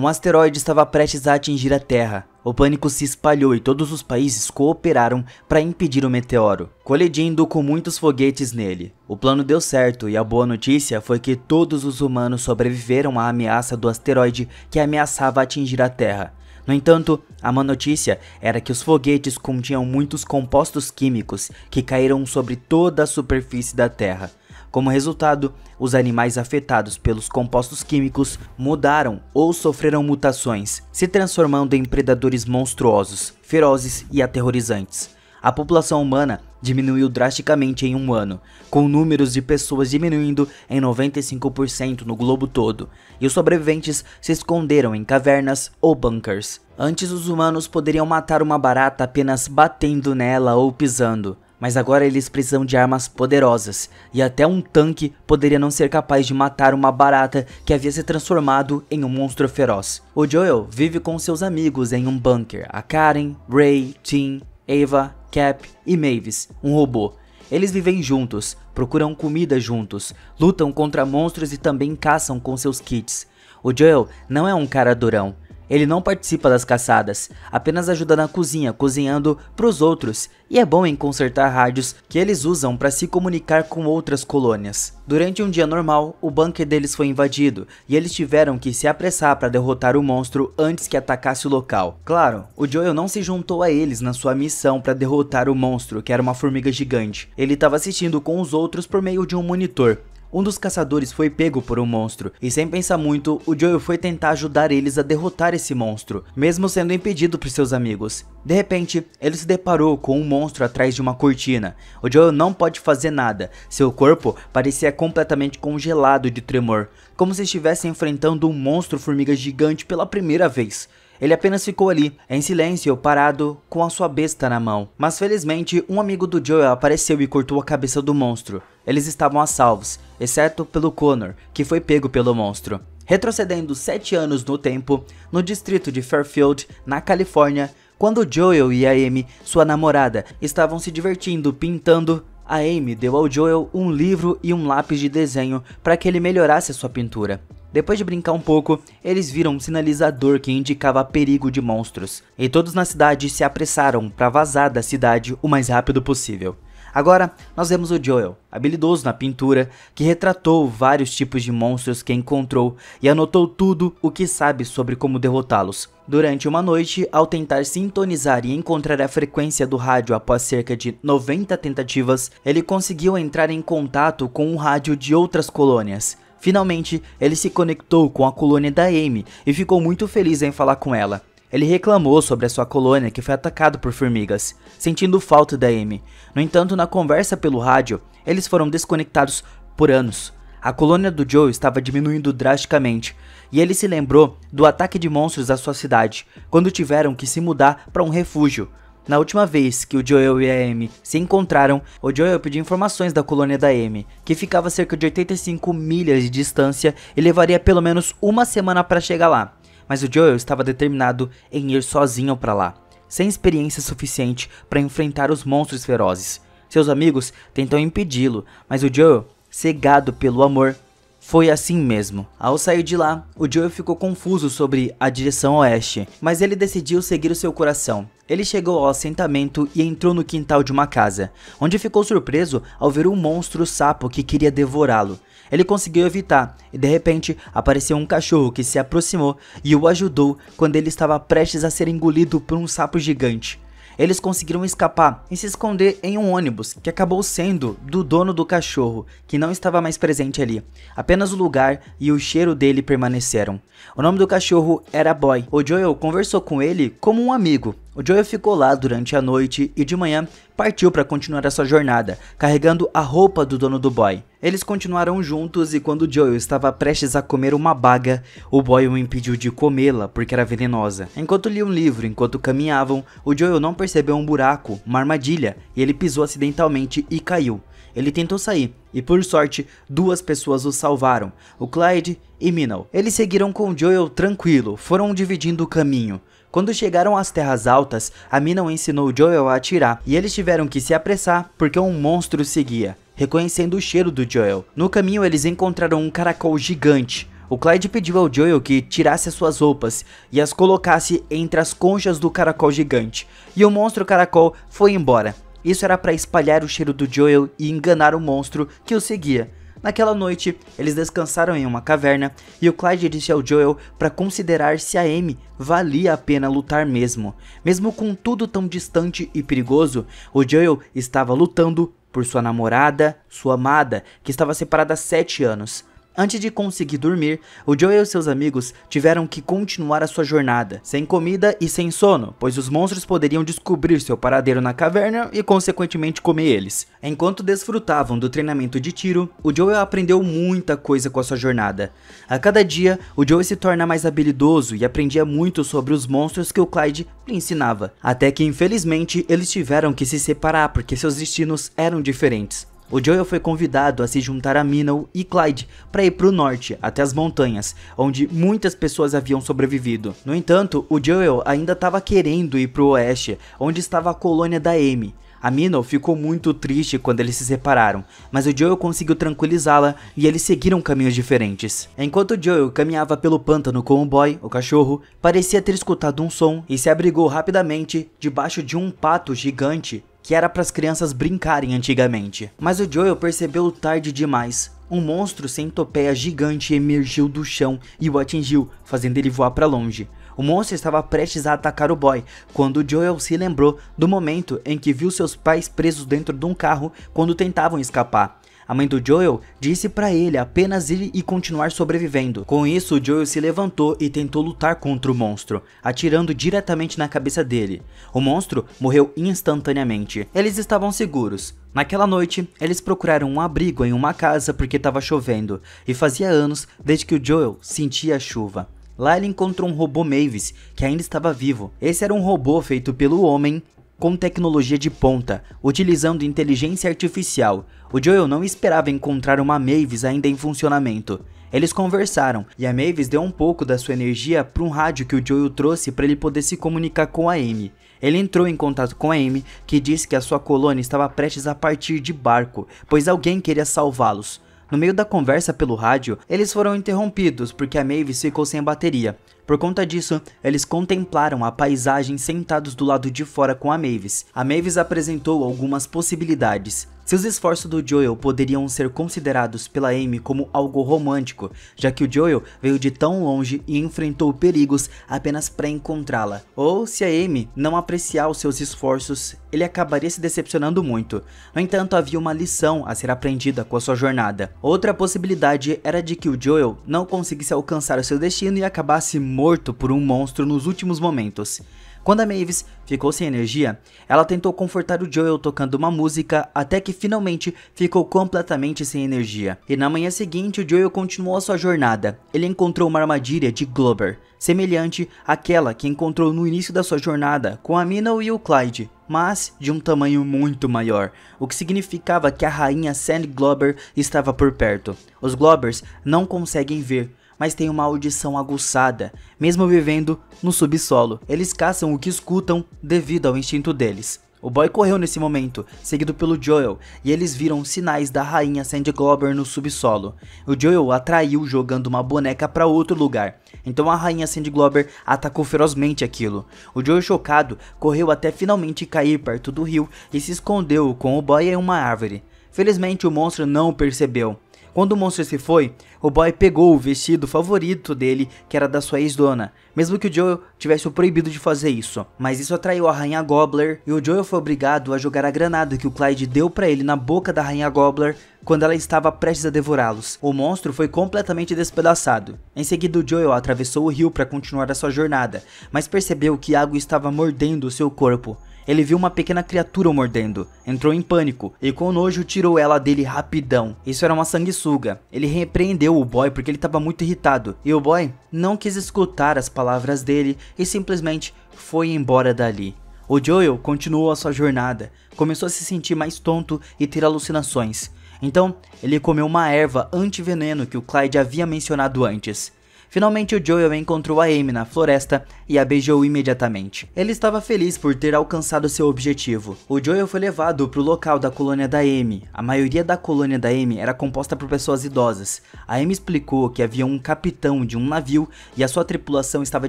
Um asteroide estava prestes a atingir a Terra. O pânico se espalhou e todos os países cooperaram para impedir o meteoro, colidindo com muitos foguetes nele. O plano deu certo e a boa notícia foi que todos os humanos sobreviveram à ameaça do asteroide que ameaçava atingir a Terra. No entanto, a má notícia era que os foguetes continham muitos compostos químicos que caíram sobre toda a superfície da Terra. Como resultado, os animais afetados pelos compostos químicos mudaram ou sofreram mutações, se transformando em predadores monstruosos, ferozes e aterrorizantes. A população humana diminuiu drasticamente em um ano, com números de pessoas diminuindo em 95% no globo todo, e os sobreviventes se esconderam em cavernas ou bunkers. Antes os humanos poderiam matar uma barata apenas batendo nela ou pisando. Mas agora eles precisam de armas poderosas, e até um tanque poderia não ser capaz de matar uma barata que havia se transformado em um monstro feroz. O Joel vive com seus amigos em um bunker, a Karen, Ray, Tim, Ava, Cap e Mavis, um robô. Eles vivem juntos, procuram comida juntos, lutam contra monstros e também caçam com seus kits. O Joel não é um cara durão, ele não participa das caçadas, apenas ajuda na cozinha, cozinhando pros outros, e é bom em consertar rádios que eles usam para se comunicar com outras colônias. Durante um dia normal, o bunker deles foi invadido, e eles tiveram que se apressar para derrotar o monstro antes que atacasse o local. Claro, o Joel não se juntou a eles na sua missão para derrotar o monstro, que era uma formiga gigante. Ele estava assistindo com os outros por meio de um monitor, um dos caçadores foi pego por um monstro, e sem pensar muito, o Joel foi tentar ajudar eles a derrotar esse monstro, mesmo sendo impedido por seus amigos. De repente, ele se deparou com um monstro atrás de uma cortina. O Joel não pode fazer nada, seu corpo parecia completamente congelado de tremor, como se estivesse enfrentando um monstro formiga gigante pela primeira vez. Ele apenas ficou ali, em silêncio, parado, com a sua besta na mão. Mas felizmente, um amigo do Joel apareceu e cortou a cabeça do monstro. Eles estavam a salvos, exceto pelo Connor, que foi pego pelo monstro. Retrocedendo sete anos no tempo, no distrito de Fairfield, na Califórnia, quando Joel e a Amy, sua namorada, estavam se divertindo pintando a Amy deu ao Joel um livro e um lápis de desenho para que ele melhorasse a sua pintura. Depois de brincar um pouco, eles viram um sinalizador que indicava perigo de monstros, e todos na cidade se apressaram para vazar da cidade o mais rápido possível. Agora, nós vemos o Joel, habilidoso na pintura, que retratou vários tipos de monstros que encontrou e anotou tudo o que sabe sobre como derrotá-los. Durante uma noite, ao tentar sintonizar e encontrar a frequência do rádio após cerca de 90 tentativas, ele conseguiu entrar em contato com o um rádio de outras colônias. Finalmente, ele se conectou com a colônia da Amy e ficou muito feliz em falar com ela. Ele reclamou sobre a sua colônia que foi atacado por formigas, sentindo falta da Amy. No entanto, na conversa pelo rádio, eles foram desconectados por anos. A colônia do Joe estava diminuindo drasticamente, e ele se lembrou do ataque de monstros à sua cidade, quando tiveram que se mudar para um refúgio. Na última vez que o Joel e a Amy se encontraram, o Joel pediu informações da colônia da Amy, que ficava a cerca de 85 milhas de distância e levaria pelo menos uma semana para chegar lá mas o Joel estava determinado em ir sozinho para lá, sem experiência suficiente para enfrentar os monstros ferozes. Seus amigos tentam impedi-lo, mas o Joel, cegado pelo amor, foi assim mesmo. Ao sair de lá, o Joel ficou confuso sobre a direção oeste, mas ele decidiu seguir o seu coração. Ele chegou ao assentamento e entrou no quintal de uma casa, onde ficou surpreso ao ver um monstro sapo que queria devorá-lo. Ele conseguiu evitar e de repente apareceu um cachorro que se aproximou e o ajudou quando ele estava prestes a ser engolido por um sapo gigante. Eles conseguiram escapar e se esconder em um ônibus que acabou sendo do dono do cachorro, que não estava mais presente ali. Apenas o lugar e o cheiro dele permaneceram. O nome do cachorro era Boy. O Joel conversou com ele como um amigo o Joel ficou lá durante a noite e de manhã partiu para continuar a sua jornada, carregando a roupa do dono do boy. Eles continuaram juntos e quando Joel estava prestes a comer uma baga, o boy o impediu de comê-la porque era venenosa. Enquanto lia um livro, enquanto caminhavam, o Joel não percebeu um buraco, uma armadilha, e ele pisou acidentalmente e caiu. Ele tentou sair, e por sorte, duas pessoas o salvaram, o Clyde e Minnow. Eles seguiram com Joel tranquilo, foram dividindo o caminho. Quando chegaram às terras altas, a mina o ensinou Joel a atirar, e eles tiveram que se apressar porque um monstro seguia, reconhecendo o cheiro do Joel. No caminho eles encontraram um caracol gigante, o Clyde pediu ao Joel que tirasse as suas roupas e as colocasse entre as conchas do caracol gigante, e o monstro caracol foi embora. Isso era para espalhar o cheiro do Joel e enganar o monstro que o seguia. Naquela noite, eles descansaram em uma caverna e o Clyde disse ao Joel para considerar se a Amy valia a pena lutar mesmo. Mesmo com tudo tão distante e perigoso, o Joel estava lutando por sua namorada, sua amada, que estava separada há 7 anos. Antes de conseguir dormir, o Joe e seus amigos tiveram que continuar a sua jornada, sem comida e sem sono, pois os monstros poderiam descobrir seu paradeiro na caverna e consequentemente comer eles. Enquanto desfrutavam do treinamento de tiro, o Joe aprendeu muita coisa com a sua jornada. A cada dia, o Joe se torna mais habilidoso e aprendia muito sobre os monstros que o Clyde lhe ensinava, até que infelizmente eles tiveram que se separar porque seus destinos eram diferentes. O Joel foi convidado a se juntar a Minnow e Clyde para ir para o norte, até as montanhas, onde muitas pessoas haviam sobrevivido. No entanto, o Joel ainda estava querendo ir para o oeste, onde estava a colônia da Amy. A Minnow ficou muito triste quando eles se separaram, mas o Joel conseguiu tranquilizá-la e eles seguiram caminhos diferentes. Enquanto o Joel caminhava pelo pântano com o boy, o cachorro, parecia ter escutado um som e se abrigou rapidamente debaixo de um pato gigante que era para as crianças brincarem antigamente. Mas o Joel percebeu tarde demais. Um monstro sem topeia gigante emergiu do chão e o atingiu, fazendo ele voar para longe. O monstro estava prestes a atacar o boy, quando Joel se lembrou do momento em que viu seus pais presos dentro de um carro quando tentavam escapar. A mãe do Joel disse para ele apenas ir e continuar sobrevivendo. Com isso, Joel se levantou e tentou lutar contra o monstro, atirando diretamente na cabeça dele. O monstro morreu instantaneamente. Eles estavam seguros, Naquela noite, eles procuraram um abrigo em uma casa porque estava chovendo, e fazia anos desde que o Joel sentia a chuva. Lá ele encontrou um robô Mavis, que ainda estava vivo. Esse era um robô feito pelo homem com tecnologia de ponta, utilizando inteligência artificial. O Joel não esperava encontrar uma Mavis ainda em funcionamento. Eles conversaram e a Mavis deu um pouco da sua energia para um rádio que o Joel trouxe para ele poder se comunicar com a Amy. Ele entrou em contato com a Amy, que disse que a sua colônia estava prestes a partir de barco, pois alguém queria salvá-los. No meio da conversa pelo rádio, eles foram interrompidos porque a Mavis ficou sem bateria. Por conta disso, eles contemplaram a paisagem sentados do lado de fora com a Mavis. A Mavis apresentou algumas possibilidades. Se os esforços do Joel poderiam ser considerados pela Amy como algo romântico, já que o Joel veio de tão longe e enfrentou perigos apenas para encontrá-la, ou se a Amy não apreciar os seus esforços, ele acabaria se decepcionando muito. No entanto, havia uma lição a ser aprendida com a sua jornada. Outra possibilidade era de que o Joel não conseguisse alcançar seu destino e acabasse morto por um monstro nos últimos momentos. Quando a Mavis ficou sem energia, ela tentou confortar o Joel tocando uma música até que finalmente ficou completamente sem energia. E na manhã seguinte, o Joel continuou a sua jornada. Ele encontrou uma armadilha de Glober, semelhante àquela que encontrou no início da sua jornada com a Minnow e o Clyde, mas de um tamanho muito maior, o que significava que a rainha Sand Glober estava por perto. Os Globers não conseguem ver, mas têm uma audição aguçada, mesmo vivendo no subsolo. Eles caçam o que escutam devido ao instinto deles. O boy correu nesse momento, seguido pelo Joel, e eles viram sinais da rainha Sandy Glober no subsolo. O Joel atraiu jogando uma boneca para outro lugar, então a rainha Sandy Glober atacou ferozmente aquilo. O Joel chocado correu até finalmente cair perto do rio e se escondeu com o boy em uma árvore. Felizmente o monstro não o percebeu, quando o monstro se foi, o boy pegou o vestido favorito dele, que era da sua ex-dona, mesmo que o Joel tivesse o proibido de fazer isso. Mas isso atraiu a Rainha Gobbler e o Joel foi obrigado a jogar a granada que o Clyde deu para ele na boca da Rainha Gobbler quando ela estava prestes a devorá-los. O monstro foi completamente despedaçado. Em seguida, o Joel atravessou o rio para continuar a sua jornada, mas percebeu que algo estava mordendo o seu corpo ele viu uma pequena criatura mordendo, entrou em pânico e com nojo tirou ela dele rapidão. Isso era uma sanguessuga. Ele repreendeu o boy porque ele estava muito irritado e o boy não quis escutar as palavras dele e simplesmente foi embora dali. O Joel continuou a sua jornada, começou a se sentir mais tonto e ter alucinações. Então, ele comeu uma erva antiveneno que o Clyde havia mencionado antes. Finalmente, o Joel encontrou a Amy na floresta e a beijou imediatamente. Ele estava feliz por ter alcançado seu objetivo. O Joel foi levado para o local da colônia da Amy. A maioria da colônia da Amy era composta por pessoas idosas. A Amy explicou que havia um capitão de um navio e a sua tripulação estava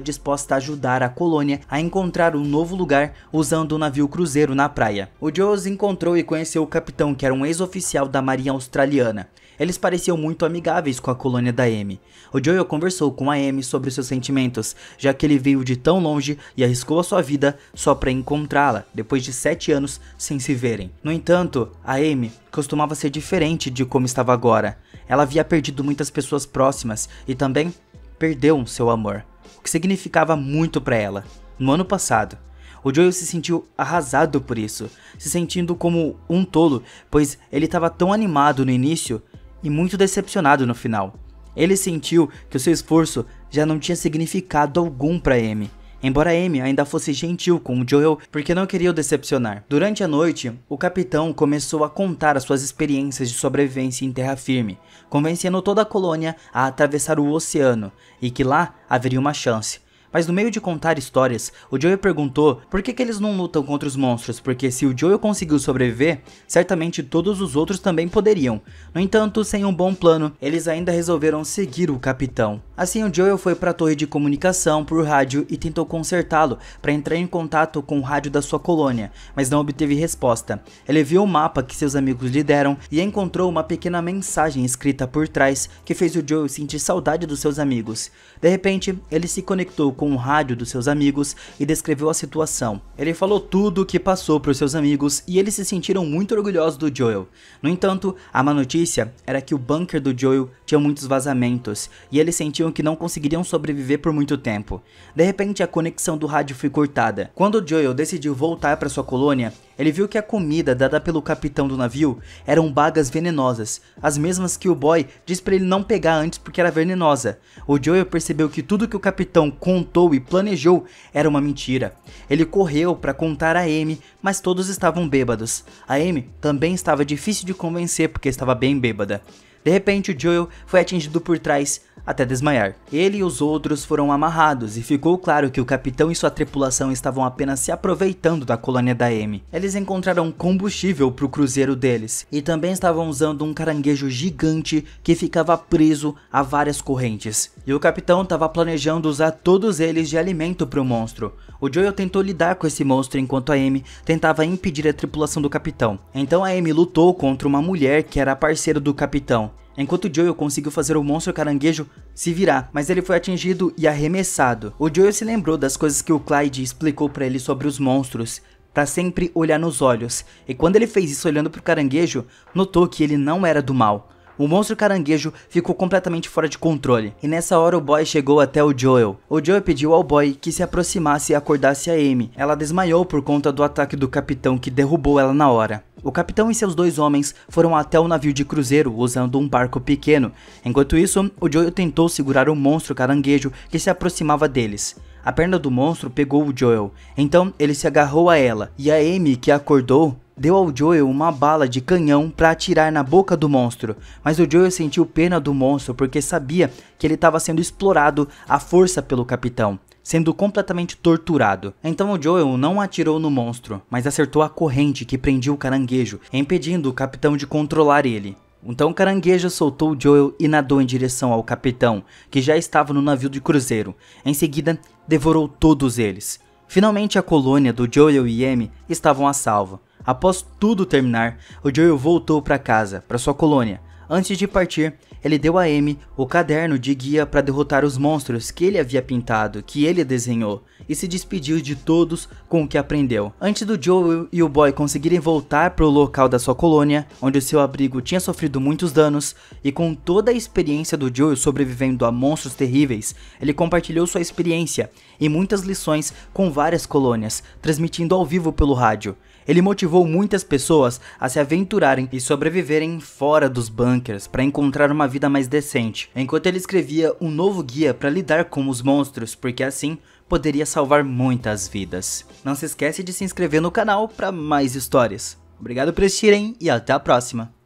disposta a ajudar a colônia a encontrar um novo lugar usando um navio cruzeiro na praia. O Joel os encontrou e conheceu o capitão que era um ex-oficial da marinha australiana. Eles pareciam muito amigáveis com a colônia da Amy. O Joel conversou com a Amy sobre seus sentimentos, já que ele veio de de tão longe e arriscou a sua vida só para encontrá-la, depois de sete anos sem se verem. No entanto, a Amy costumava ser diferente de como estava agora. Ela havia perdido muitas pessoas próximas e também perdeu seu amor, o que significava muito para ela. No ano passado, o Joel se sentiu arrasado por isso, se sentindo como um tolo, pois ele estava tão animado no início e muito decepcionado no final. Ele sentiu que o seu esforço já não tinha significado algum para Amy. Embora Amy ainda fosse gentil com Joel, porque não queria o decepcionar. Durante a noite, o capitão começou a contar as suas experiências de sobrevivência em terra firme, convencendo toda a colônia a atravessar o oceano e que lá haveria uma chance. Mas no meio de contar histórias, o Joey perguntou por que, que eles não lutam contra os monstros, porque se o Joey conseguiu sobreviver, certamente todos os outros também poderiam. No entanto, sem um bom plano, eles ainda resolveram seguir o capitão. Assim, o Joel foi para a torre de comunicação por rádio e tentou consertá-lo para entrar em contato com o rádio da sua colônia, mas não obteve resposta. Ele viu o mapa que seus amigos lhe deram e encontrou uma pequena mensagem escrita por trás que fez o Joel sentir saudade dos seus amigos. De repente, ele se conectou com o rádio dos seus amigos e descreveu a situação. Ele falou tudo o que passou para os seus amigos e eles se sentiram muito orgulhosos do Joel. No entanto, a má notícia era que o bunker do Joel tinha muitos vazamentos e ele sentiu que não conseguiriam sobreviver por muito tempo. De repente, a conexão do rádio foi cortada. Quando Joel decidiu voltar para sua colônia, ele viu que a comida dada pelo capitão do navio eram bagas venenosas, as mesmas que o boy disse para ele não pegar antes porque era venenosa. O Joel percebeu que tudo que o capitão contou e planejou era uma mentira. Ele correu para contar a Amy, mas todos estavam bêbados. A Amy também estava difícil de convencer porque estava bem bêbada. De repente, o Joel foi atingido por trás até desmaiar. Ele e os outros foram amarrados e ficou claro que o capitão e sua tripulação estavam apenas se aproveitando da colônia da M. Eles encontraram combustível para o cruzeiro deles e também estavam usando um caranguejo gigante que ficava preso a várias correntes. E o capitão estava planejando usar todos eles de alimento para o monstro. O Joel tentou lidar com esse monstro enquanto a Amy tentava impedir a tripulação do capitão. Então a Amy lutou contra uma mulher que era parceira do capitão enquanto Joel conseguiu fazer o monstro caranguejo se virar, mas ele foi atingido e arremessado. O Joel se lembrou das coisas que o Clyde explicou para ele sobre os monstros, para sempre olhar nos olhos, e quando ele fez isso olhando para o caranguejo, notou que ele não era do mal o monstro caranguejo ficou completamente fora de controle. E nessa hora o boy chegou até o Joel. O Joel pediu ao boy que se aproximasse e acordasse a Amy. Ela desmaiou por conta do ataque do capitão que derrubou ela na hora. O capitão e seus dois homens foram até o navio de cruzeiro usando um barco pequeno. Enquanto isso, o Joel tentou segurar o monstro caranguejo que se aproximava deles. A perna do monstro pegou o Joel, então ele se agarrou a ela, e a Amy, que acordou, deu ao Joel uma bala de canhão para atirar na boca do monstro, mas o Joel sentiu pena do monstro porque sabia que ele estava sendo explorado à força pelo capitão, sendo completamente torturado. Então o Joel não atirou no monstro, mas acertou a corrente que prendia o caranguejo, impedindo o capitão de controlar ele. Então o caranguejo soltou o Joel e nadou em direção ao capitão, que já estava no navio de cruzeiro. Em seguida, devorou todos eles. Finalmente a colônia do Joel e Amy estavam a salvo. Após tudo terminar, o Joel voltou para casa, para sua colônia. Antes de partir, ele deu a Amy o caderno de guia para derrotar os monstros que ele havia pintado, que ele desenhou, e se despediu de todos com o que aprendeu. Antes do Joel e o boy conseguirem voltar para o local da sua colônia, onde o seu abrigo tinha sofrido muitos danos, e com toda a experiência do Joel sobrevivendo a monstros terríveis, ele compartilhou sua experiência e muitas lições com várias colônias, transmitindo ao vivo pelo rádio. Ele motivou muitas pessoas a se aventurarem e sobreviverem fora dos bunkers para encontrar uma vida mais decente, enquanto ele escrevia um novo guia para lidar com os monstros, porque assim poderia salvar muitas vidas. Não se esquece de se inscrever no canal para mais histórias. Obrigado por assistirem e até a próxima!